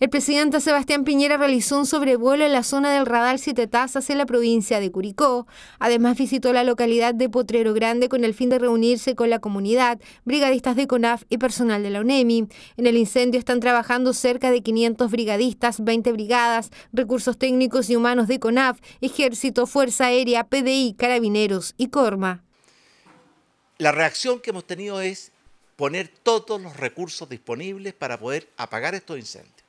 El presidente Sebastián Piñera realizó un sobrevuelo en la zona del radar Siete Tazas en la provincia de Curicó. Además visitó la localidad de Potrero Grande con el fin de reunirse con la comunidad, brigadistas de CONAF y personal de la UNEMI. En el incendio están trabajando cerca de 500 brigadistas, 20 brigadas, recursos técnicos y humanos de CONAF, Ejército, Fuerza Aérea, PDI, Carabineros y CORMA. La reacción que hemos tenido es poner todos los recursos disponibles para poder apagar estos incendios.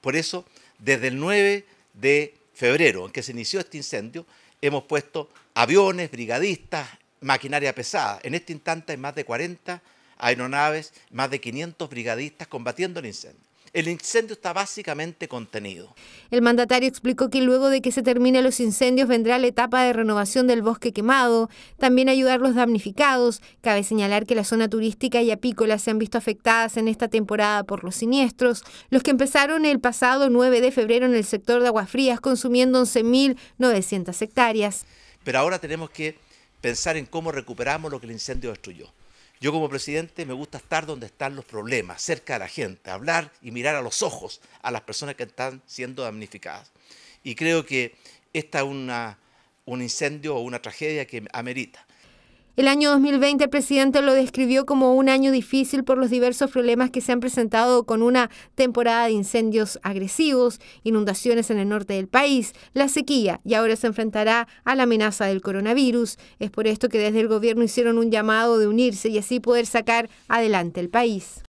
Por eso, desde el 9 de febrero, en que se inició este incendio, hemos puesto aviones, brigadistas, maquinaria pesada. En este instante hay más de 40 aeronaves, más de 500 brigadistas combatiendo el incendio el incendio está básicamente contenido. El mandatario explicó que luego de que se terminen los incendios vendrá la etapa de renovación del bosque quemado, también ayudar a los damnificados. Cabe señalar que la zona turística y apícola se han visto afectadas en esta temporada por los siniestros, los que empezaron el pasado 9 de febrero en el sector de Aguas Frías, consumiendo 11.900 hectáreas. Pero ahora tenemos que pensar en cómo recuperamos lo que el incendio destruyó. Yo como presidente me gusta estar donde están los problemas, cerca de la gente, hablar y mirar a los ojos a las personas que están siendo damnificadas. Y creo que esta es un incendio o una tragedia que amerita. El año 2020 el presidente lo describió como un año difícil por los diversos problemas que se han presentado con una temporada de incendios agresivos, inundaciones en el norte del país, la sequía y ahora se enfrentará a la amenaza del coronavirus. Es por esto que desde el gobierno hicieron un llamado de unirse y así poder sacar adelante el país.